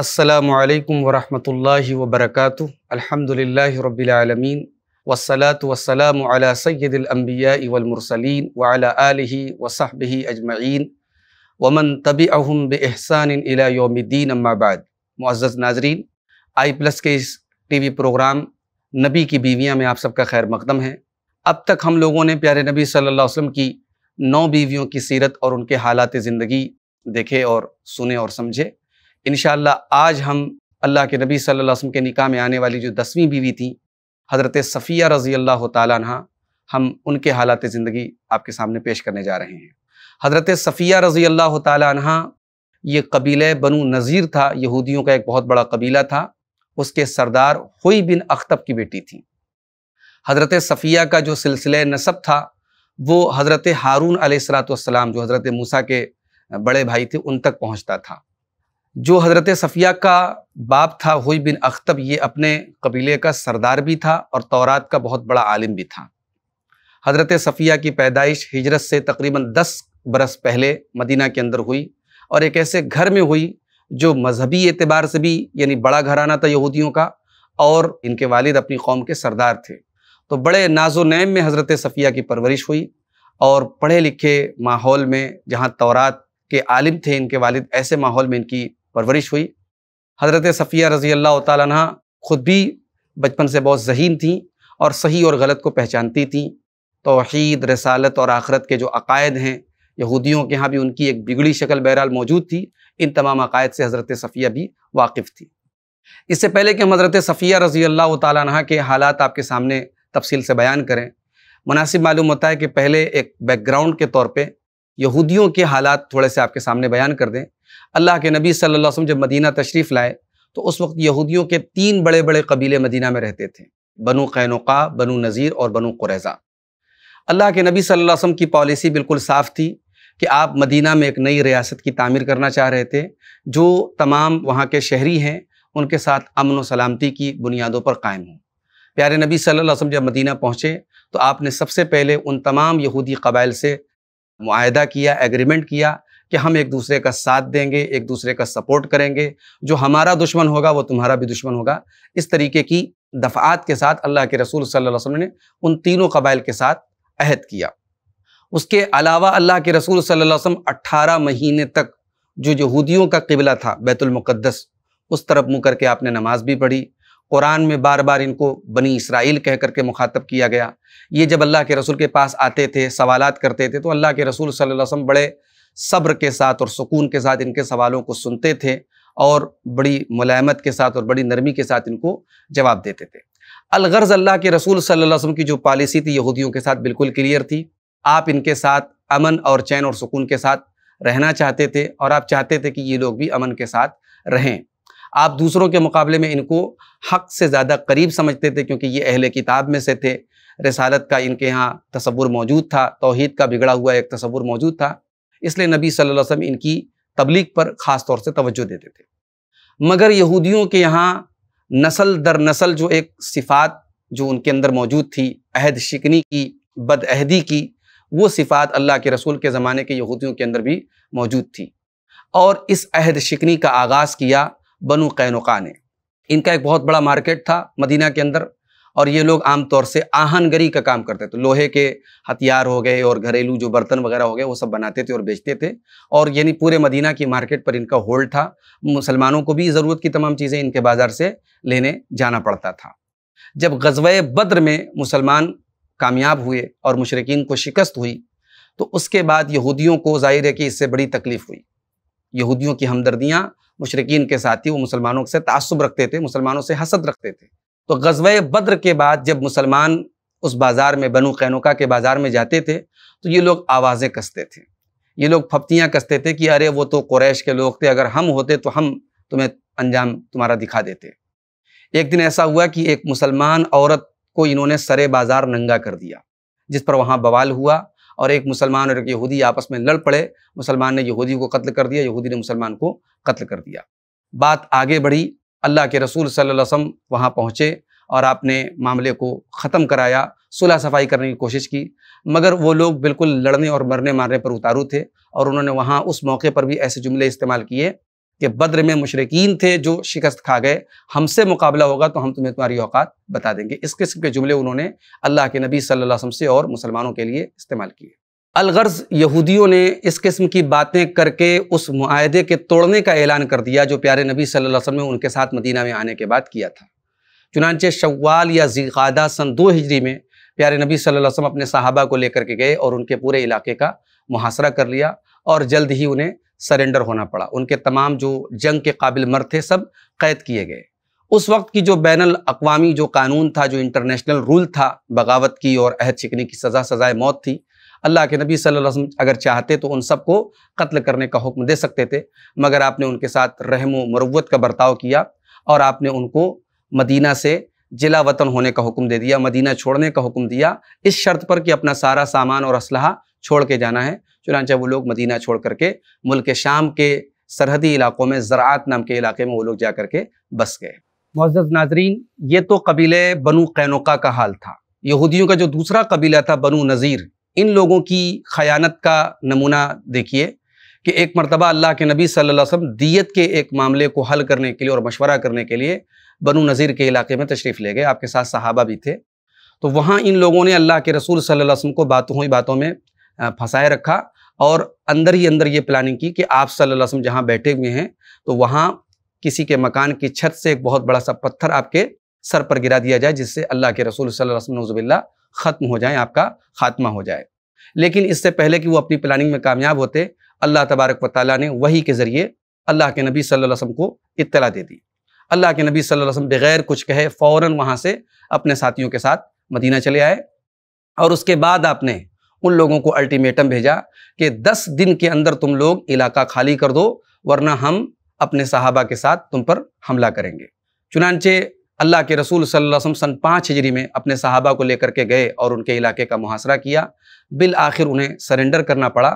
असलकम वरहमल वबरक अलहमदिल्ला रबीआलमीन वसलात वसलाम सैदिलम्बिया इवलमरसलिन वली वसहबी अजमैन वमन तबी अहम बहसान योमद्दीन अम्माबाद मुआज़ नाजरीन आई प्लस के इस टी वी प्रोग्राम नबी की बीवियाँ में आप सबका खैर मकदम है अब तक हम लोगों ने प्यारे नबी सल्लल्लाहु अलैहि वसल्लम की नौ बीवियों की सीरत और उनके हालात ज़िंदगी देखे और सुने और समझे इन आज हम अल्लाह के नबी सल्लल्लाहु अलैहि वसल्लम के निकाह में आने वाली जो दसवीं बीवी थी हज़रत सफ़िया रज़ी अल्लाह तहा हम उनके हालात ज़िंदगी आपके सामने पेश करने जा रहे हैं हज़रत सफ़िया रज़ी अल्लाह तहा ये कबीले बनु नज़ीर था यहूदियों का एक बहुत बड़ा कबीला था उसके सरदार हुई बिन अख्तब की बेटी थी हज़रत सफ़िया का जो सिलसिले नसब था वो हज़रत हारून वसलाम जो हज़रत मूसा के बड़े भाई थे उन तक पहुँचता था जो हज़रत सफ़िया का बाप था हुई बिन अख्तब ये अपने कबीले का सरदार भी था और तौरात का बहुत बड़ा आलिम भी था हज़रत सफ़िया की पैदाइश हिजरत से तकरीबन दस बरस पहले मदीना के अंदर हुई और एक ऐसे घर में हुई जो मजहबी एतबार से भी यानी बड़ा घराना था यहूदियों का और इनके वालिद अपनी कौम के सरदार थे तो बड़े नाजो नैम में हज़रत सफ़िया की परवरिश हुई और पढ़े लिखे माहौल में जहाँ तौरात के आलिम थे इनके वालिद ऐसे माहौल में इनकी परवरिश हुई हज़रत सफ़िया रज़ी अल्लाह तह ख़ुद भी बचपन से बहुत जहीन थी और सही और गलत को पहचानती थी तोहद रसालत और आखरत के जो अकायद हैं यहूदियों के यहाँ भी उनकी एक बिगड़ी शक्ल बहरहाल मौजूद थी इन तमाम अकायद से हज़रत सफ़िया भी वाकिफ़ थी इससे पहले कि हम हज़रत सफ़िया रज़ी अल्लाह तह के हालात आपके सामने तफसील से बयान करें मुनासिब मालूम होता है कि पहले एक बैकग्राउंड के तौर पर यहूदियों के हालात थोड़े से आपके सामने बयान कर दें अल्लाह के नबी सल्लल्लाहु अलैहि वसल्लम जब मदीना तशरीफ़ लाए तो उस वक्त यहूदियों के तीन बड़े बड़े कबीले मदीना में रहते थे बनु कैनुका बनु नज़ीर और बनु कुरैज़ा अल्लाह के नबी सल्लल्लाहु अलैहि वसल्लम की पॉलिसी बिल्कुल साफ़ थी कि आप मदीना में एक नई रियासत की तामीर करना चाह रहे थे जो तमाम वहाँ के शहरी हैं उनके साथ अमन व सलामती की बुनियादों पर कायम हों प्यारे नबी सल्लल्लाहु अलैहि वसल्लम जब मदीना पहुँचे तो आपने सबसे पहले उन तमाम यहूदी कबाइल से माह किया एग्रीमेंट किया कि हम एक दूसरे का साथ देंगे एक दूसरे का सपोर्ट करेंगे जो हमारा दुश्मन होगा वो तुम्हारा भी दुश्मन होगा इस तरीके की दफ़ात के साथ अल्लाह के रसूल सल्लल्लाहु अलैहि वसल्लम ने उन तीनों कबाइल के साथ अहद किया उसके अलावा अल्लाह के रसूल सल वसम अट्ठारह महीने तक जो यहूदियों का किबला था बैतुलमक़दस उस तरफ मुँह करके आपने नमाज भी पढ़ी कुरान में बार बार इनको बनी इसराइल कह करके मुखातब किया गया ये जब अल्लाह के रसूल के पास आते थे सवालात करते थे तो अल्लाह के रसूल सल्लल्लाहु अलैहि वसल्लम बड़े सब्र के साथ और सुकून के साथ इनके सवालों को सुनते थे और बड़ी मुलायमत के साथ और बड़ी नरमी के साथ इनको जवाब देते थे अलगर्ज अल्लाह के रसूल सल्लल्लाहु अलैहि वसल्लम की जो पॉलिसी थी यहूदियों के साथ बिल्कुल क्लियर थी आप इनके साथ अमन और चैन और सुकून के साथ रहना चाहते थे और आप चाहते थे कि ये लोग भी अमन के साथ रहें आप दूसरों के मुकाबले में इनको हक से ज़्यादा करीब समझते थे क्योंकि ये अहले किताब में से थे रसालत का इनके यहाँ तस्वुर मौजूद था तोहद का बिगड़ा हुआ एक तस्वुर मौजूद था इसलिए नबी सल्लल्लाहु अलैहि वसल्लम इनकी तबलीग पर ख़ास तौर से तवज्जो देते थे मगर यहूदियों के यहाँ नसल दर नसल जो एक सिफात जो उनके अंदर मौजूद थी अहद शिकनी की बदअहदी की वो सिफात अल्लाह के रसूल के ज़माने के यहूदियों के अंदर भी मौजूद थी और इस अहद शिकनी का आगाज़ किया बनु कैनका ने इनका एक बहुत बड़ा मार्केट था मदीना के अंदर और ये लोग आमतौर से आहनगरी का काम करते थे लोहे के हथियार हो गए और घरेलू जो बर्तन वगैरह हो गए वो सब बनाते थे और बेचते थे और यानी पूरे मदीना की मार्केट पर इनका होल्ड था मुसलमानों को भी ज़रूरत की तमाम चीज़ें इनके बाज़ार से लेने जाना पड़ता था जब गजब बद्र में मुसलमान कामयाब हुए और मशरकिन को शिकस्त हुई तो उसके बाद यहूदियों को जाहिर है कि इससे बड़ी तकलीफ़ हुई यहूदियों की हमदर्दियाँ मशरकिन के साथ ही वो मुसलमानों से तासुब रखते थे मुसलमानों से हसद रखते थे तो गजब बद्र के बाद जब मुसलमान उस बाज़ार में बनु कैनुका के बाज़ार में जाते थे तो ये लोग आवाज़ें कसते थे ये लोग फप्तियाँ कसते थे कि अरे वो तो कुरैश के लोग थे अगर हम होते तो हम तुम्हें अंजाम तुम्हारा दिखा देते एक दिन ऐसा हुआ कि एक मुसलमान औरत को इन्होंने सरे बाज़ार नंगा कर दिया जिस पर वहाँ बवाल हुआ और एक मुसलमान और एक यहूदी आपस में लड़ पड़े मुसलमान ने यहूदी को कत्ल कर दिया यहूदी ने मुसलमान को कत्ल कर दिया बात आगे बढ़ी अल्लाह के रसूल सल्लल्लाहु अलैहि वसल्लम वहाँ पहुँचे और आपने मामले को ख़त्म कराया सुलह सफाई करने की कोशिश की मगर वो लोग बिल्कुल लड़ने और मरने मारने पर उतारू थे और उन्होंने वहाँ उस मौके पर भी ऐसे जुमले इस्तेमाल किए कि बद्र में मुशरकिन थे जो शिकस्त खा गए हमसे मुकाबला होगा तो हम तुम्हें तुम्हारी औकात बता देंगे इस किस्म के जुमले उन्होंने अल्लाह के नबी सल्लल्लाहु अलैहि वसल्लम से और मुसलमानों के लिए इस्तेमाल किए अलगर्ज यहूदियों ने इस किस्म की बातें करके उस माहदे के तोड़ने का ऐलान कर दिया जो प्यारे नबी सल्लल्लाहु अलैहि वसल्लम ने उनके साथ मदीना में आने के बाद किया था चुनानचे शवाल या जीकादा सन दो हिजरी में प्यारे नबी सल्लल्लाहु अलैहि वसल्लम अपने साहबा को लेकर के गए और उनके पूरे इलाके का मुहासरा कर लिया और जल्द ही उन्हें सरेंडर होना पड़ा उनके तमाम जो जंग के काबिल मर थे सब कैद किए गए उस वक्त की जो बैन अवी जो कानून था जो इंटरनेशनल रूल था बगावत की और अहद शिकनी की सज़ा सज़ाए मौत थी अल्लाह के नबी सल्लल्लाहु अगर चाहते तो उन सबको कत्ल करने का हुक्म दे सकते थे मगर आपने उनके साथ रहम मरवत का बर्ताव किया और आपने उनको मदीना से जिला वतन होने का हुक्म दे दिया मदीना छोड़ने का हुक्म दिया इस शर्त पर कि अपना सारा सामान और असलहा छोड़ के जाना है चुनाचा वो लोग मदीना छोड़ करके मुल्क शाम के सरहदी इलाकों में ज़रात नाम के इलाके में वो लोग जा करके बस गए मोज़ नाजरीन ये तो कबीले बनु कैनका का हाल था यहूदियों का जो दूसरा कबीला था बनु नज़ीर इन लोगों की खयानत का नमूना देखिए कि एक मरतबा अल्लाह के नबी सल्लल्लाहु अलैहि वसल्लम दियत के एक मामले को हल करने के लिए और मशवरा करने के लिए बनु नज़ीर के इलाके में तशरीफ़ ले गए आपके साथ सहाबा भी थे तो वहाँ इन लोगों ने अल्लाह के रसूल सल्लल्लाहु वसम को बातों ही बातों में फंसाए रखा और अंदर ही अंदर ये प्लानिंग की कि आप सल्लल्लाहु वसम जहाँ बैठे हुए हैं तो वहाँ किसी के मकान की छत से एक बहुत बड़ा सा पत्थर आपके सर पर गिरा दिया जाए जिससे अल्लाह के रसूल सल्लल्लाहु अलैहि वसल्लम ख़त्म हो जाए आपका खात्मा हो जाए लेकिन इससे पहले कि वो अपनी प्लानिंग में कामयाब होते अल्लाह तबारक व ताली ने वही के ज़रिए अल्लाह के नबी सल वसम को इतला दे दी अल्लाह के नबी सल वसम बगैर कुछ कहे फ़ौर वहाँ से अपने साथियों के साथ मदीना चले आए और उसके बाद आपने उन लोगों को अल्टीमेटम भेजा कि दस दिन के अंदर तुम लोग इलाका खाली कर दो वरना हम अपने साहबा के साथ तुम पर हमला करेंगे चुनानचे अल्लाह के रसूल सल्लल्लाहु सन पाँच हिजरी में अपने सहाबा को लेकर के गए और उनके इलाके का मुहासरा किया बिल आखिर उन्हें सरेंडर करना पड़ा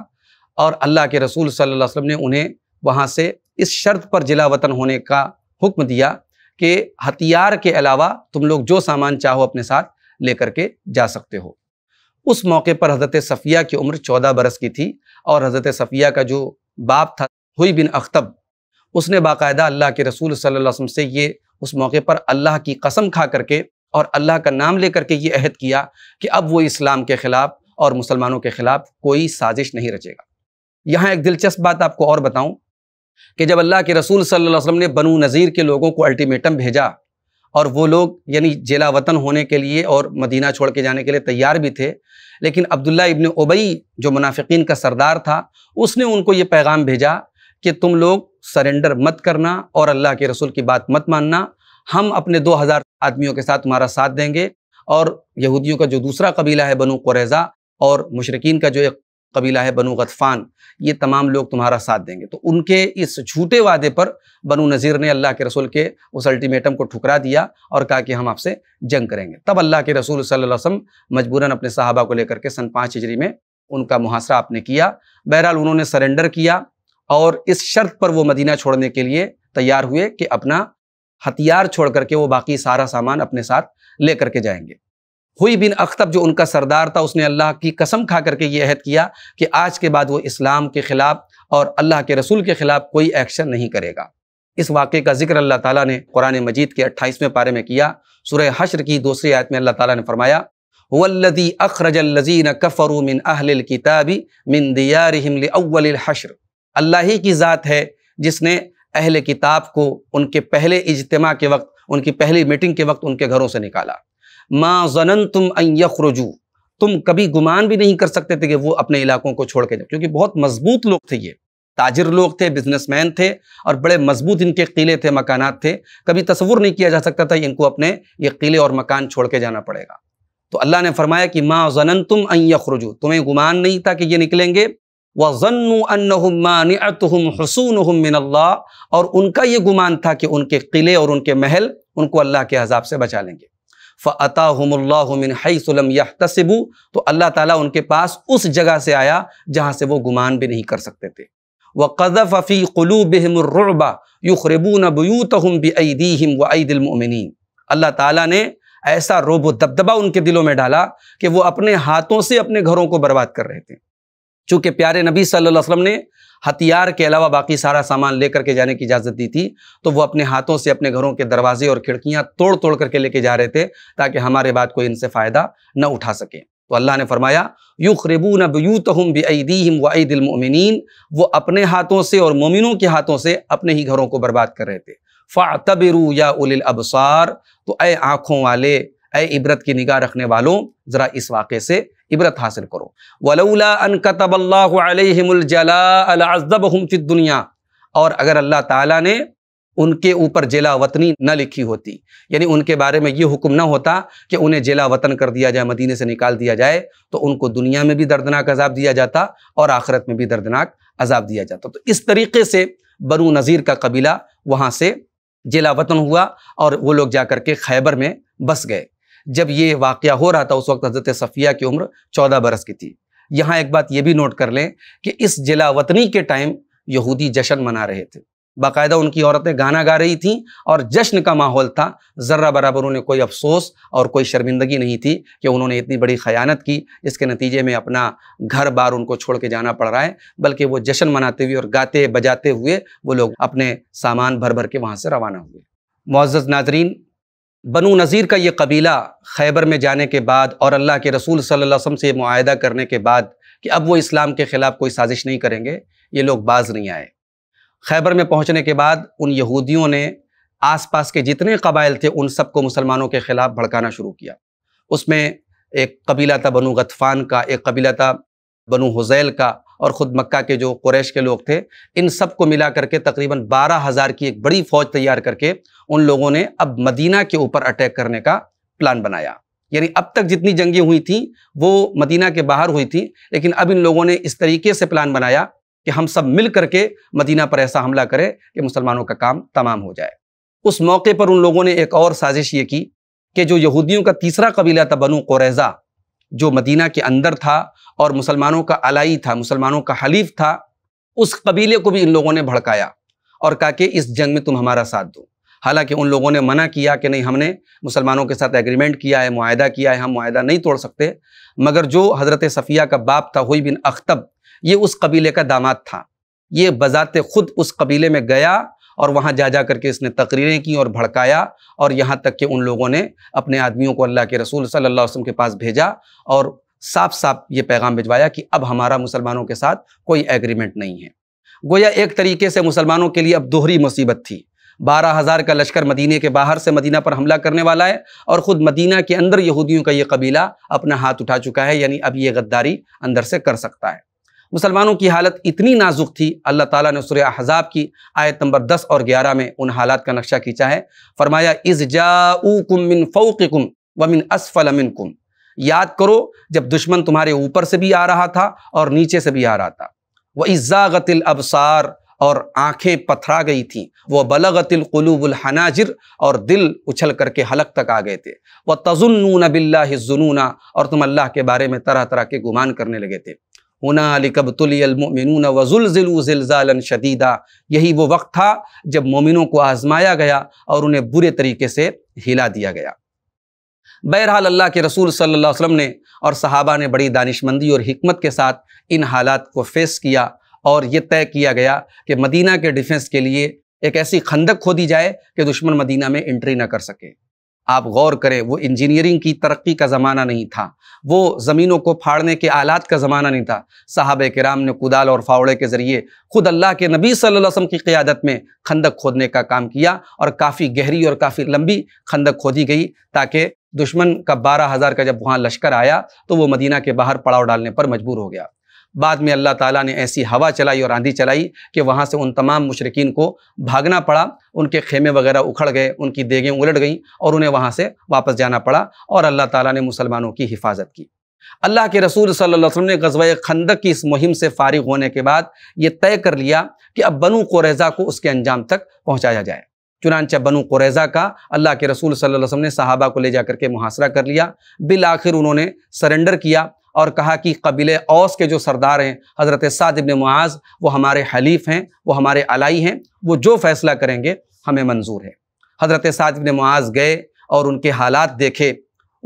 और अल्लाह के रसूल सल्लल्लाहु अलैहि वसल्लम ने उन्हें वहाँ से इस शर्त पर जिला वतन होने का हुक्म दिया कि हथियार के अलावा तुम लोग जो सामान चाहो अपने साथ लेकर के जा सकते हो उस मौके पर हज़रत सफ़िया की उम्र चौदह बरस की थी और हज़रत सफ़िया का जो बाप था हुई बिन अख्तब उसने बाकायदा अल्लाह के रसूल सल्लल्लाहु अलैहि वसल्लम से ये उस मौके पर अल्लाह की कसम खा करके और अल्लाह का नाम ले करके ये अहद किया कि अब वो इस्लाम के ख़िलाफ़ और मुसलमानों के ख़िलाफ़ कोई साजिश नहीं रचेगा यहाँ एक दिलचस्प बात आपको और बताऊँ कि जब अल्लाह के रसूल सल्लल्लाहु अलैहि वसल्लम ने बनु नज़ीर के लोगों को अल्टीमेटम भेजा और वो लोग यानी जेला वतन होने के लिए और मदीना छोड़ के जाने के लिए तैयार भी थे लेकिन अब्दुल्ला इब्ने उबई जो मुनाफिकीन का सरदार था उसने उनको ये पैगाम भेजा कि तुम लोग सरेंडर मत करना और अल्लाह के रसूल की बात मत मानना हम अपने 2000 आदमियों के साथ तुम्हारा साथ देंगे और यहूदियों का जो दूसरा कबीला है बनु कुरैज़ा और मशरकिन का जो एक कबीला है बनु गतफ़ान ये तमाम लोग तुम्हारा साथ देंगे तो उनके इस झूठे वादे पर बनु नज़ीर ने अल्लाह के रसूल के उस अल्टीमेटम को ठुकरा दिया और कहा कि हम आपसे जंग करेंगे तब अल्लाह के रसूल सल्लल्लाहु अलैहि वसल्लम मजबूरन अपने साहबा को लेकर के सन पाँच हिजरी में उनका मुहासरा आपने किया बहरहाल उन्होंने सरेंडर किया और इस शर्त पर वो मदीना छोड़ने के लिए तैयार हुए कि अपना हथियार छोड़ करके वो बाकी सारा सामान अपने साथ ले करके जाएंगे हुई बिन अख्तब जो उनका सरदार था उसने अल्लाह की कसम खा करके ये अहद किया कि आज के बाद वो इस्लाम के ख़िलाफ़ और अल्लाह के रसूल के ख़िलाफ़ कोई एक्शन नहीं करेगा इस वाक़े का जिक्र अल्लाह ताला ने कुरान मजीद के अट्ठाईसवें पारे में किया सुरह हशर की दूसरी आयत में अल्लाह ताला ने फरमाया वल्लदी अखरजल्लजीन कफ़रू मिन अहल किताबी मिन दियारहम हशर अल्लाह ही की ज़ात है जिसने अहल किताब को उनके पहले इजतमा के वक्त उनकी पहली मीटिंग के वक्त उनके घरों से निकाला माँ जनन तुम अयरुजू तुम कभी गुमान भी नहीं कर सकते थे कि वो अपने इलाकों को छोड़ के जाए क्योंकि बहुत मजबूत लोग थे ये ताजिर लोग थे बिजनेसमैन थे और बड़े मजबूत इनके किले थे मकानात थे कभी तस्वुर नहीं किया जा सकता था इनको अपने ये किले और मकान छोड़ के जाना पड़ेगा तो अल्लाह ने फरमाया कि माँ जनन तुम अयरुजू तुम्हें गुमान नहीं था कि ये निकलेंगे वज़न्नतुम मिनल्ला और उनका ये गुमान था कि उनके किले और उनके महल उनको अल्लाह के अजाब से बचा लेंगे फ़तामिन हैसलम यहतसबू तो अल्लाह ताला उनके पास उस जगह से आया जहाँ से वो गुमान भी नहीं कर सकते थे व कदफ़ फ़ी क़लूबहमरबा युखरबून बयूतहम बीदीम व ईदिलमिन अल्लाह ताला ने ऐसा रोबो दबदबा उनके दिलों में डाला कि वो अपने हाथों से अपने घरों को बर्बाद कर रहे थे चूंकि प्यारे नबी सल्लल्लाहु अलैहि वसल्लम ने हथियार के अलावा बाकी सारा सामान लेकर के जाने की इजाज़त दी थी तो वो अपने हाथों से अपने घरों के दरवाजे और खिड़कियाँ तोड़ तोड़ करके लेके जा रहे थे ताकि हमारे बाद कोई इनसे फ़ायदा न उठा सके तो अल्लाह ने फरमाया यू खरबू नबूतहम बदीम उमिन वो अपने हाथों से और मोमिनों के हाथों से अपने ही घरों को बर्बाद कर रहे थे फ़ातबरू या उल अबसार तो ए आँखों वाले ए इबरत की निगाह रखने वालों ज़रा इस वाक़े से इबरत हासिल करो वलौला और अगर अल्लाह ताला ने उनके ऊपर जेला वतनी न लिखी होती यानी उनके बारे में ये हुक्म न होता कि उन्हें जेला वतन कर दिया जाए मदीने से निकाल दिया जाए तो उनको दुनिया में भी दर्दनाक अजाब दिया जाता और आखिरत में भी दर्दनाक अजाब दिया जाता तो इस तरीके से बनु नज़ीर का कबीला वहाँ से जेला वतन हुआ और वो लोग जा के खैबर में बस गए जब ये वाक़ हो रहा था उस वक्त हज़रत सफ़िया की उम्र चौदह बरस की थी यहाँ एक बात ये भी नोट कर लें कि इस जिला वतनी के टाइम यहूदी जश्न मना रहे थे बाकायदा उनकी औरतें गाना गा रही थीं और जश्न का माहौल था ज़र्रा बराबर उन्हें कोई अफसोस और कोई शर्मिंदगी नहीं थी कि उन्होंने इतनी बड़ी खयानत की इसके नतीजे में अपना घर बार उनको छोड़ के जाना पड़ रहा है बल्कि वो जश्न मनाते हुए और गाते बजाते हुए वो लोग अपने सामान भर भर के वहाँ से रवाना हुए मोज़ नाजरीन बनु नज़ीर का ये कबीला खैबर में जाने के बाद और अल्लाह के रसूल सल्लल्लाहु अलैहि वसल्लम से माहदा करने के बाद कि अब वो इस्लाम के ख़िलाफ़ कोई साजिश नहीं करेंगे ये लोग बाज नहीं आए खैबर में पहुँचने के बाद उन यहूदियों ने आसपास के जितने कबाइल थे उन सबको मुसलमानों के ख़िलाफ़ भड़काना शुरू किया उसमें एक कबीला था बनु गतफ़ान का एक कबीला था बनु हुजैल का और ख़ुद मक्का के जो कुरैश के लोग थे इन सब को मिला करके तकरीबन बारह हज़ार की एक बड़ी फ़ौज तैयार करके उन लोगों ने अब मदीना के ऊपर अटैक करने का प्लान बनाया यानी अब तक जितनी जंगें हुई थी वो मदीना के बाहर हुई थी लेकिन अब इन लोगों ने इस तरीके से प्लान बनाया कि हम सब मिल करके मदीना पर ऐसा हमला करें कि मुसलमानों का काम तमाम हो जाए उस मौके पर उन लोगों ने एक और साजिश ये की कि जो यहूदियों का तीसरा कबीला था बनु कोरेज़ा जो मदीना के अंदर था और मुसलमानों का अलाई था मुसलमानों का हलीफ था उस कबीले को भी इन लोगों ने भड़काया और कहा कि इस जंग में तुम हमारा साथ दो हालांकि उन लोगों ने मना किया कि नहीं हमने मुसलमानों के साथ एग्रीमेंट किया है माहदा किया है हम माहदा नहीं तोड़ सकते मगर जो हज़रत सफ़िया का बाप था हुई बिन अख्तब ये उस कबीले का दामाद था ये बज़ात खुद उस कबीले में गया और वहाँ जा जा करके इसने तकरीरें की और भड़काया और यहाँ तक कि उन लोगों ने अपने आदमियों को अल्लाह के रसूल सल्ला वसम के पास भेजा और साफ साफ ये पैगाम भिजवाया कि अब हमारा मुसलमानों के साथ कोई एग्रीमेंट नहीं है गोया एक तरीके से मुसलमानों के लिए अब दोहरी मुसीबत थी बारह हज़ार का लश्कर मदीने के बाहर से मदीना पर हमला करने वाला है और ख़ुद मदीना के अंदर यहूदियों का ये कबीला अपना हाथ उठा चुका है यानी अब ये गद्दारी अंदर से कर सकता है मुसलमानों की हालत इतनी नाजुक थी अल्लाह ताला ने सुर अहजाब की आयत नंबर दस और ग्यारह में उन हालात का नक्शा खींचा है फरमाया इज जाऊकुम मिन फ़ौकुम व मिन असफल याद करो जब दुश्मन तुम्हारे ऊपर से भी आ रहा था और नीचे से भी आ रहा था वह इज़ागतिल अबसार और आंखें पथरा गई थी वह बलगतिल हनाजिर और दिल उछल करके हलक तक आ गए थे वह तजुन्नून नबिल्ला जुनूना और तुम अल्लाह के बारे में तरह तरह के गुमान करने लगे थे हुनाकबतमिन वज़ुलज़िलज़ालन शदीदा यही वो वक्त था जब मोमिनों को आज़माया गया और उन्हें बुरे तरीके से हिला दिया गया बहरहाल अल्लाह के रसूल सल्ला वसम ने और सहाबा ने बड़ी दानिशमंदी और हमत के साथ इन हालात को फेस किया और ये तय किया गया कि मदीना के डिफेंस के लिए एक ऐसी खंदक खोदी जाए कि दुश्मन मदीना में एंट्री ना कर सके आप गौर करें वो इंजीनियरिंग की तरक्की का ज़माना नहीं था वो ज़मीनों को फाड़ने के आलात का ज़माना नहीं था साहब कराम ने कुदाल और फावड़े के ज़रिए ख़ुद अल्लाह के नबी सल्लल्लाहु अलैहि वसल्लम की क़्यादत में खंदक खोदने का काम किया और काफ़ी गहरी और काफ़ी लंबी खंदक खोदी गई ताकि दुश्मन का बारह हज़ार का जब वहाँ लश्कर आया तो वो मदीना के बाहर पड़ाव डालने पर मजबूर हो गया बाद में अल्लाह ताला ने ऐसी हवा चलाई और आंधी चलाई कि वहाँ से उन तमाम मुशरकिन को भागना पड़ा उनके खेमे वगैरह उखड़ गए उनकी देगें उलट गईं और उन्हें वहाँ से वापस जाना पड़ा और अल्लाह ताला ने मुसलमानों की हिफाजत की अल्लाह के रसूल सल्लल्लाहु अलैहि वसल्लम ने गजवा खंदक की इस मुहिम से फारिग होने के बाद ये तय कर लिया कि अब बनु कुरैज़ा को उसके अंजाम तक पहुँचाया जाए चुनानचा बनु कुरैज़ा का अल्लाह के रसूल सल्लल्लाहु अलैहि वसल्लम ने सहाबा को ले जा करके मुहासरा कर लिया बिल आखिर उन्होंने सरेंडर किया और कहा कि कबीले औस के जो सरदार हैं हज़रत साद इबन मुआज़ वो हमारे हलीफ हैं वो हमारे अलाई हैं वो जो फ़ैसला करेंगे हमें मंजूर है हज़रत साद इबन मुआज़ गए और उनके हालात देखे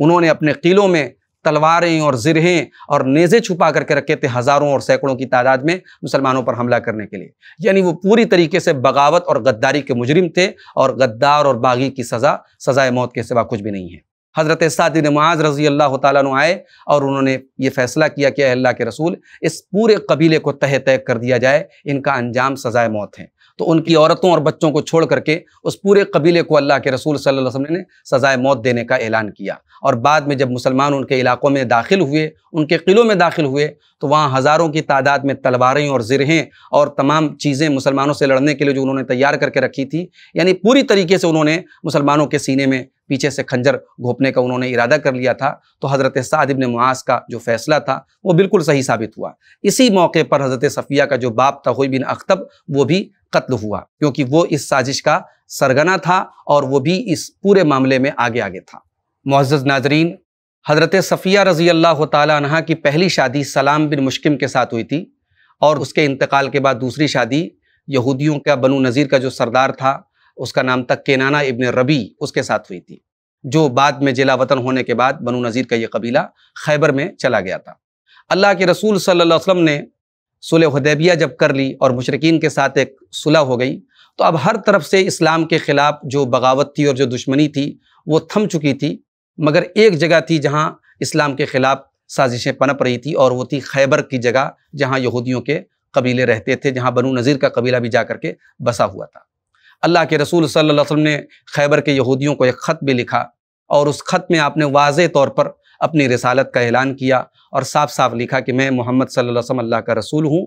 उन्होंने अपने किलों में तलवारें और ज़रहें और नेज़े छुपा करके रखे थे हज़ारों और सैकड़ों की तादाद में मुसलमानों पर हमला करने के लिए यानी वो पूरी तरीके से बगावत और गद्दारी के मुजरिम थे और गद्दार और बागी की सज़ा सज़ाए मौत के सिवा कुछ भी नहीं है हज़रत सादिन महाज रजी अल्लाह तु आए और उन्होंने ये फ़ैसला किया कि अल्लाह के रसूल इस पूरे कबीले को तह तय कर दिया जाए इनका अंजाम सज़ाए मौत है तो उनकी औरतों और बच्चों को छोड़ करके उस पूरे कबीले को अल्लाह के रसूल सल्लल्लाहु अलैहि वसल्लम ने सज़ाए मौत देने का ऐलान किया और बाद में जब मुसलमान उनके इलाक़ों में दाखिल हुए उनके किलों में दाखिल हुए तो वहाँ हज़ारों की तादाद में तलवारें और ज़रहें और तमाम चीज़ें मुसलमानों से लड़ने के लिए जो उन्होंने तैयार करके रखी थी यानी पूरी तरीके से उन्होंने मुसलमानों के सीने में पीछे से खंजर घोपने का उन्होंने इरादा कर लिया था तो हज़रत साद ने मुआस का जो फैसला था वो बिल्कुल सही साबित हुआ इसी मौके पर हज़रत सफ़िया का जो बाप था हुई बिन अख्तब वो भी कत्ल हुआ क्योंकि वो इस साजिश का सरगना था और वो भी इस पूरे मामले में आगे आगे था मुआज़ नाजरीन हज़रत सफ़िया रज़ी अल्लाह तह की पहली शादी सलाम बिन मुश्किम के साथ हुई थी और उसके इंतकाल के बाद दूसरी शादी यहूदियों का बनु नज़ीर का जो सरदार था उसका नाम तक केनाना इबन रबी उसके साथ हुई थी जो बाद में जिला वतन होने के बाद बनु नज़ीर का ये कबीला खैबर में चला गया था अल्लाह के रसूल सल्लल्लाहु अलैहि वसल्लम ने सुलह हदैबिया जब कर ली और मुशरकिन के साथ एक सुलह हो गई तो अब हर तरफ से इस्लाम के ख़िलाफ़ जो बगावत थी और जो दुश्मनी थी वो थम चुकी थी मगर एक जगह थी जहाँ इस्लाम के ख़िलाफ़ साजिशें पनप रही थी और वो थी खैबर की जगह जहाँ यहूदियों के कबीले रहते थे जहाँ बनु नज़ीर का कबीला भी जा कर के बसा हुआ था अल्लाह के रसूल सल्लल्लाहु अलैहि वसल्लम ने खैबर के यहूदियों को एक ख़त भी लिखा और उस ख़त में आपने वाज तौर पर अपनी रसालत का ऐलान किया और साफ साफ लिखा कि मैं मोहम्मद सल्लल्लाहु अल्लाह का रसूल हूँ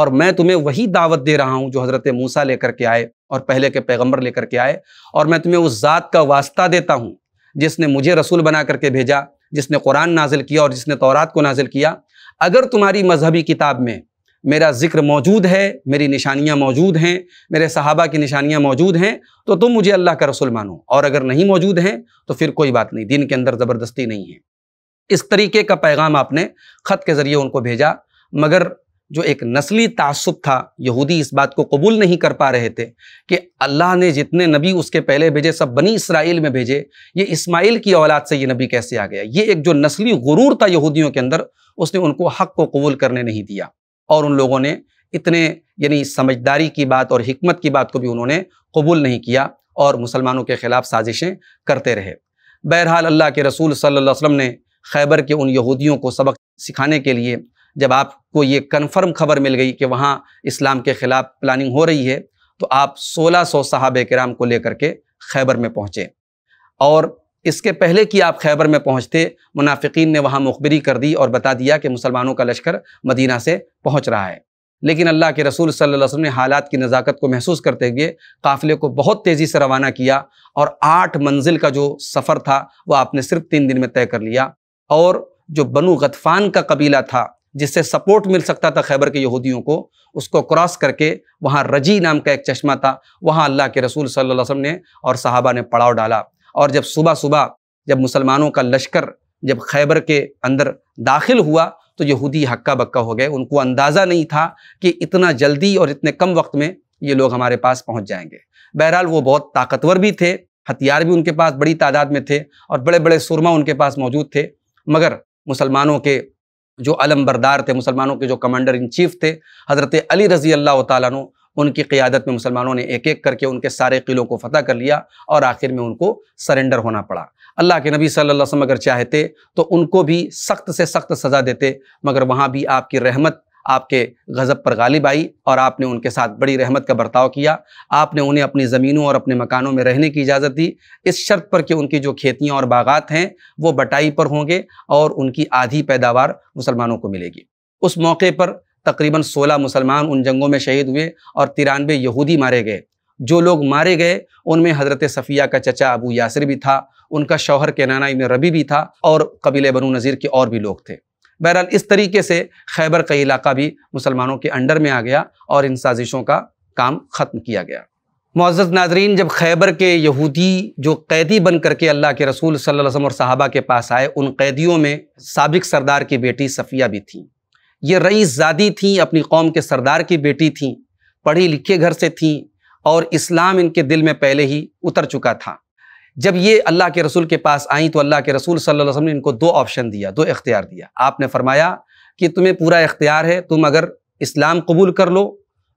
और मैं तुम्हें वही दावत दे रहा हूँ जो हज़रत मूसा लेकर के आए और पहले के पैगम्बर लेकर के आए और मैं तुम्हें उस ज़ात का वास्ता देता हूँ जिसने मुझे रसूल बना करके भेजा जिसने कुरान नाजिल किया और जिसने तौरात को नाजिल किया अगर तुम्हारी मजहबी किताब में मेरा जिक्र मौजूद है मेरी निशानियाँ मौजूद हैं मेरे सहाबा की निशानियाँ मौजूद हैं तो तुम मुझे अल्लाह का रसूल मानो और अगर नहीं मौजूद हैं तो फिर कोई बात नहीं दिन के अंदर ज़बरदस्ती नहीं है इस तरीके का पैगाम आपने ख़त के ज़रिए उनको भेजा मगर जो एक नस्ली तसब था यहूदी इस बात को कबूल नहीं कर पा रहे थे कि अल्लाह ने जितने नबी उसके पहले भेजे सब बनी इसराइल में भेजे ये इस्माइल की औलाद से ये नबी कैसे आ गया ये एक जो नस्ली गुरूर था यहूदियों के अंदर उसने उनको हक को कबूल करने नहीं दिया और उन लोगों ने इतने यानी समझदारी की बात और हमत की बात को भी उन्होंने कबूल नहीं किया और मुसलमानों के ख़िलाफ़ साजिशें करते रहे बहरहाल अल्लाह के रसूल सल वसम ने खैबर के उन यहूदियों को सबक सिखाने के लिए जब आपको ये कन्फर्म खबर मिल गई कि वहाँ इस्लाम के ख़िलाफ़ प्लानिंग हो रही है तो आप 1600 सौ सहाबे कराम को लेकर के खैबर में पहुँचे और इसके पहले कि आप खैबर में पहुँचते मुनाफिकीन ने वहाँ मुखबरी कर दी और बता दिया कि मुसलमानों का लश्कर मदीना से पहुँच रहा है लेकिन अल्लाह के रसूल सल्लल्लाहु अलैहि वसल्लम ने हालात की नज़ाकत को महसूस करते हुए काफ़िले को बहुत तेज़ी से रवाना किया और आठ मंजिल का जो सफ़र था वह आपने सिर्फ तीन दिन में तय कर लिया और जो बनु गतफान का कबीला था जिससे सपोर्ट मिल सकता था खैबर के यहूदियों को उसको क्रॉस करके वहाँ रजी नाम का एक चश्मा था वहाँ अल्लाह के रसूल सल्लल्लाहु अलैहि वसल्लम ने और साहबा ने पड़ाव डाला और जब सुबह सुबह जब मुसलमानों का लश्कर जब खैबर के अंदर दाखिल हुआ तो यहूदी हक्का बक्का हो गए उनको अंदाज़ा नहीं था कि इतना जल्दी और इतने कम वक्त में ये लोग हमारे पास पहुँच जाएंगे बहरहाल वो बहुत ताकतवर भी थे हथियार भी उनके पास बड़ी तादाद में थे और बड़े बड़े सुरमा उनके पास मौजूद थे मगर मुसलमानों के जो अलमबरदार थे मुसलमानों के जो कमांडर इन चीफ थे हज़रत अली रज़ी अल्लाह तु उनकी क़्यादत में मुसलमानों ने एक एक करके उनके सारे किलों को फ़तह कर लिया और आखिर में उनको सरेंडर होना पड़ा अल्लाह के नबी सल्लल्लाहु अलैहि वसल्लम अगर चाहते तो उनको भी सख्त से सख्त सज़ा देते मगर वहाँ भी आपकी रहमत आपके गज़ब पर गालिब आई और आपने उनके साथ बड़ी रहमत का बर्ताव किया आपने उन्हें अपनी ज़मीनों और अपने मकानों में रहने की इजाज़त दी इस शर्त पर कि उनकी जो खेतियाँ और बागात हैं वो बटाई पर होंगे और उनकी आधी पैदावार मुसलमानों को मिलेगी उस मौके पर तकरीबन 16 मुसलमान उन जंगों में शहीद हुए और तिरानवे यहूदी मारे गए जो लोग मारे गए उनमें हज़रत सफ़िया का चचा अबू यासर भी था उनका शौहर के नाना इबन रबी भी था और कबीले बनू नज़ीर के और भी लोग थे बहरहाल इस तरीके से खैबर का इलाका भी मुसलमानों के अंडर में आ गया और इन साजिशों का काम ख़त्म किया गया मोज़ नाजरीन जब खैबर के यहूदी जो कैदी बन करके अल्लाह के रसूल सल्लल्लाहु अलैहि वसल्लम और साहबा के पास आए उन कैदियों में सबक सरदार की बेटी सफ़िया भी थी ये रईस ज़ादी थी अपनी कौम के सरदार की बेटी थी पढ़ी लिखे घर से थी और इस्लाम इनके दिल में पहले ही उतर चुका था जब ये अल्लाह के रसूल के पास आई तो अल्लाह के रसूल सल्लल्लाहु अलैहि वसल्लम ने इनको दो ऑप्शन दिया दो इख्तियार दिया आपने फरमाया कि तुम्हें पूरा इख्तियार है तुम अगर इस्लाम कबूल कर लो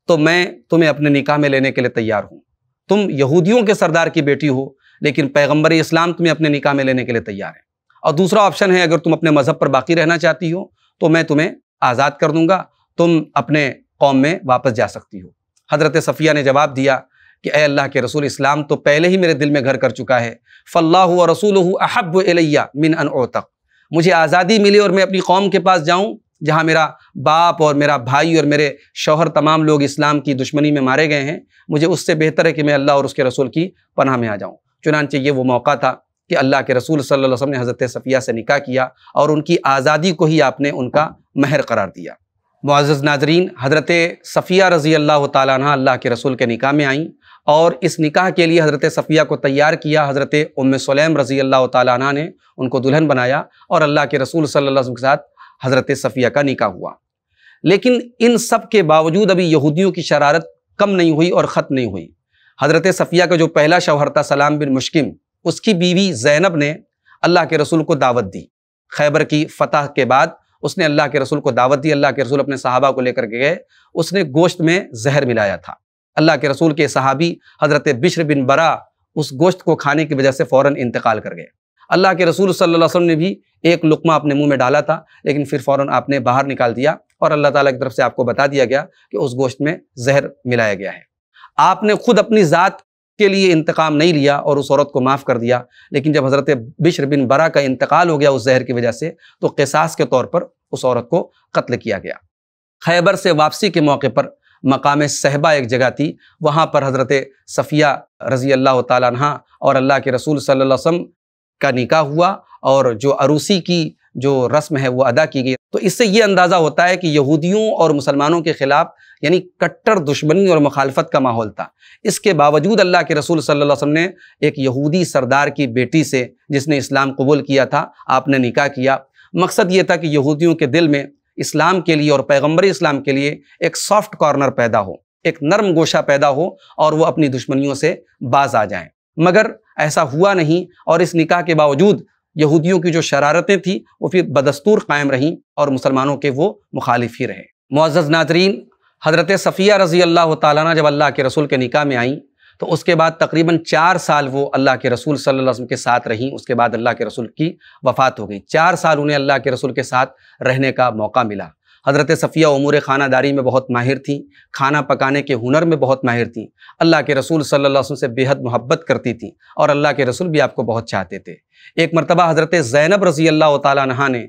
तो मैं तुम्हें अपने निकाह में लेने के लिए तैयार हूँ तुम यहूदियों के सरदार की बेटी हो लेकिन पैगम्बर इस्लाम तुम्हें अपने निकाह में लेने के लिए तैयार है और दूसरा ऑप्शन है अगर तुम अपने मज़हब पर बाकी रहना चाहती हो तो मैं तुम्हें आज़ाद कर दूँगा तुम अपने कौम में वापस जा सकती हो हज़रत सफ़िया ने जवाब दिया कि ए अल्लाह के रसूल इस्लाम तो पहले ही मेरे दिल में घर कर चुका है फ़ल्ला व रसूल अहब एलिया मिन अन तक मुझे आज़ादी मिली और मैं अपनी कौम के पास जाऊँ जहाँ मेरा बाप और मेरा भाई और मेरे शौहर तमाम लोग इस्लाम की दुश्मनी में मारे गए हैं मुझे उससे बेहतर है कि मैं अल्लाह और उसके रसूल की पनाह में आ जाऊँ चुनानचे ये वो मौका था कि अल्लाह के रसूल सल्लल्लाहु अलैहि वसल्लम ने हज़रत सफ़िया से निकाह किया और उनकी आज़ादी को ही आपने उनका महर करार दिया मुआज़ नाजरीन हज़रत सफ़िया रज़ी अल्लाह तह अल्लाह के रसूल के निकाह में आईं और इस निकाह के लिए हज़रत सफ़िया को तैयार किया हज़रत उम सलेम रज़ी अल्लाह तन ने उनको दुल्हन बनाया और अल्लाह के रसूल सल्ला के साथ हज़रत सफ़िया का निकाह हुआ लेकिन इन सब के बावजूद अभी यहूदियों की शरारत कम नहीं हुई और ख़त्म नहीं हुई हज़रत सफ़िया का जो पहला शौहर था सलाम बिन मुश्किम उसकी बीवी जैनब ने अल्लाह के रसूल को दावत दी खैबर की फतह के बाद उसने अल्लाह के रसूल को दावत दी अल्लाह के रसूल अपने साहबा को लेकर के गए उसने गोश्त में जहर मिलाया था अल्लाह के रसूल के सहाबी हज़रत बिश्र बिन बरा उस गोश्त को खाने की वजह से फ़ौर इंतकाल कर गए अल्लाह के रसूल सल्लल्लाहु अलैहि वसल्लम ने भी एक लुकमा अपने मुंह में डाला था लेकिन फिर फ़ौर आपने बाहर निकाल दिया और अल्लाह ताला की तरफ से आपको बता दिया गया कि उस गोश्त में जहर मिलाया गया है आपने खुद अपनी ज़ात के लिए इंतकाम नहीं लिया और उस औरत को माफ़ कर दिया लेकिन जब हज़रत बिश्र बिन बरा का इंतकाल हो गया उस जहर की वजह से तो कहसास के तौर पर उस औरत को कत्ल किया गया खैबर से वापसी के मौके पर मकाम सहबा एक जगह थी वहाँ पर हज़रत सफ़िया रज़ी अल्लाह तह और अल्लाह के रसूल सल्लल्लाहु अलैहि वसल्लम का निकाह हुआ और जो अरूसी की जो रस्म है वो अदा की गई तो इससे ये अंदाज़ा होता है कि यहूदियों और मुसलमानों के ख़िलाफ़ यानी कट्टर दुश्मनी और मुखालफत का माहौल था इसके बावजूद अल्लाह के रसूल सल्लल्लाहु अलैहि वसल्लम ने एक यहूदी सरदार की बेटी से जिसने इस्लाम कबूल किया था आपने निकाह किया मकसद ये था कि यहूदियों के दिल में इस्लाम के लिए और पैगम्बर इस्लाम के लिए एक सॉफ्ट कॉर्नर पैदा हो एक नर्म गोशा पैदा हो और वो अपनी दुश्मनियों से बाज आ जाएं मगर ऐसा हुआ नहीं और इस निकाह के बावजूद यहूदियों की जो शरारतें थीं वो फिर बदस्तूर कायम रहीं और मुसलमानों के वो मुखालिफ ही रहे मुआज़ नाजरीन हज़रत सफ़िया रज़ी अल्लाह तब जब अल्लाह के रसूल के निकाह में आईं तो उसके बाद तकरीबन चार साल वो अल्लाह के रसूल सल्लल्लाहु अलैहि वसल्लम के साथ रहीं उसके बाद अल्लाह के रसूल की वफ़ात हो गई चार साल उन्हें अल्लाह के रसूल के साथ रहने का मौका मिला हज़रत सफ़िया उमूर खानादारी में बहुत माहिर थी खाना पकाने के हुनर में बहुत माहिर थी अल्लाह के रसूल सल्लल्लाहु अलैहि वसल्लम से बेहद मोहब्बत करती थी और अल्लाह के रसूल भी आपको बहुत चाहते थे एक मरतबा हज़रत ज़ैनब रज़ी अल्लाह तहा ने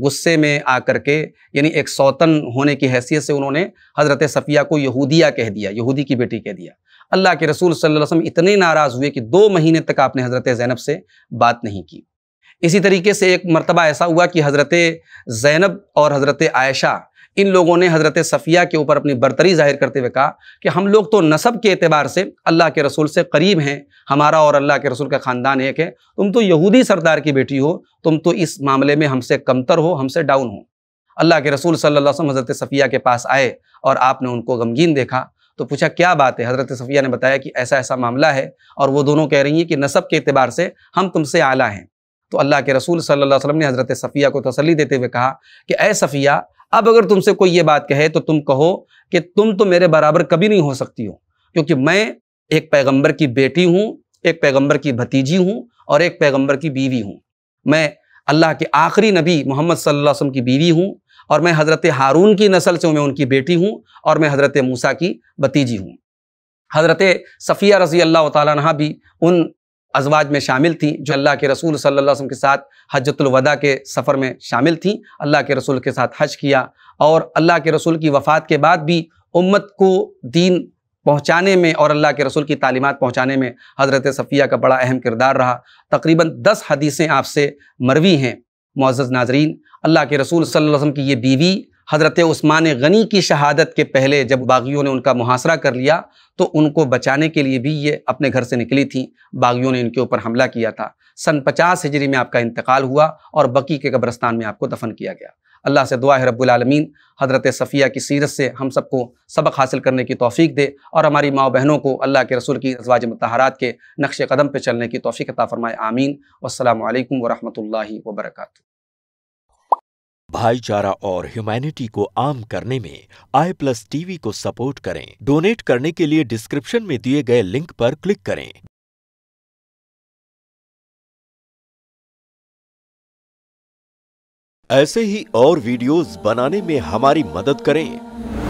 गुस्से में आकर के यानी एक सौतन होने की हैसियत से उन्होंने हज़रत सफ़िया को यहूदिया कह दिया यहूदी की बेटी कह दिया अल्लाह के रसूल सल्लल्लाहु अलैहि वसल्लम इतने नाराज़ हुए कि दो महीने तक आपने हज़रत ज़ैनब से बात नहीं की इसी तरीके से एक मरतबा ऐसा हुआ कि हज़रत ज़ैनब और हज़रत आयशा इन लोगों ने हज़रत सफ़िया के ऊपर अपनी बरतरी जाहिर करते हुए कहा कि हम लोग तो नसब के अतबार से अल्लाह के रसूल से करीब हैं हमारा और अल्लाह के रसूल का ख़ानदान एक है तुम तो यहूदी सरदार की बेटी हो तुम तो इस मामले में हमसे कमतर हो हमसे डाउन हो अल्लाह के रसूल सल्लल्लाहु अलैहि वसल्लम हज़रत सफ़िया के पास आए और आपने उनको गमगीन देखा तो पूछा क्या बात है हज़रत सफ़िया ने बताया कि ऐसा ऐसा मामला है और वो दोनों कह रही हैं कि नसब के अतबार से हम तुमसे आला हैं तो अल्लाह के रसूल सल्लल्लाहु अलैहि वसल्लम ने हज़रत सफ़िया को तसली देते हुए कहा कि ए सफ़िया अब अगर तुमसे कोई ये बात कहे तो तुम कहो कि तुम तो मेरे बराबर कभी नहीं हो सकती हो क्योंकि मैं एक पैगंबर की बेटी हूँ एक पैगंबर की भतीजी हूँ और एक पैगंबर की बीवी हूँ मैं अल्लाह के आखिरी नबी मोहम्मद सल्लल्लाहु अलैहि वसल्लम की बीवी हूँ और मैं हज़रत हारून की नस्ल से मैं उनकी बेटी हूँ और मैं हज़रत मूसा की भतीजी हूँ हज़रत सफ़िया रज़ी अल्लाह तह भी उन अजवाज में शामिल थी जो अल्लाह के रसूल सल्लल्लाहु अलैहि वसल्लम के साथ हजतुलवदा के सफ़र में शामिल थी अल्लाह के रसूल के साथ हज किया और अल्लाह के रसूल की वफ़ात के बाद भी उम्मत को दीन पहुँचाने में और अल्लाह के रसूल की तालीमत पहुँचाने में हज़रत सफ़िया का बड़ा अहम किरदार रहा तकरीबन दस हदीसें आपसे मरवी हैं मोज़ नाजरीन अल्लाह के रसूल सल्लल्लाहु अलैहि वसल्लम की ये बीवी हज़रत उस्मान गनी की शहादत के पहले जब बागियों ने उनका मुहासरा कर लिया तो उनको बचाने के लिए भी ये अपने घर से निकली थी बागियों ने इनके ऊपर हमला किया था सन पचास हिजरी में आपका इंतकाल हुआ और बकी के कब्रस्तान में आपको दफन किया गया अल्लाह से दुआ है रब्बुलमीन हज़रत सफ़िया की सीरत से हम सबको सबक हासिल करने की तोफ़ी दे और हमारी माओ बहनों को अल्लाह के रसूल की अजवाज मतहरात के नक्श कदम पर चलने की तोफ़ी अता फ़रमाए आमीन वालकम वरहमल वर्का भाईचारा और ह्यूमैनिटी को आम करने में आई प्लस टीवी को सपोर्ट करें डोनेट करने के लिए डिस्क्रिप्शन में दिए गए लिंक पर क्लिक करें ऐसे ही और वीडियोस बनाने में हमारी मदद करें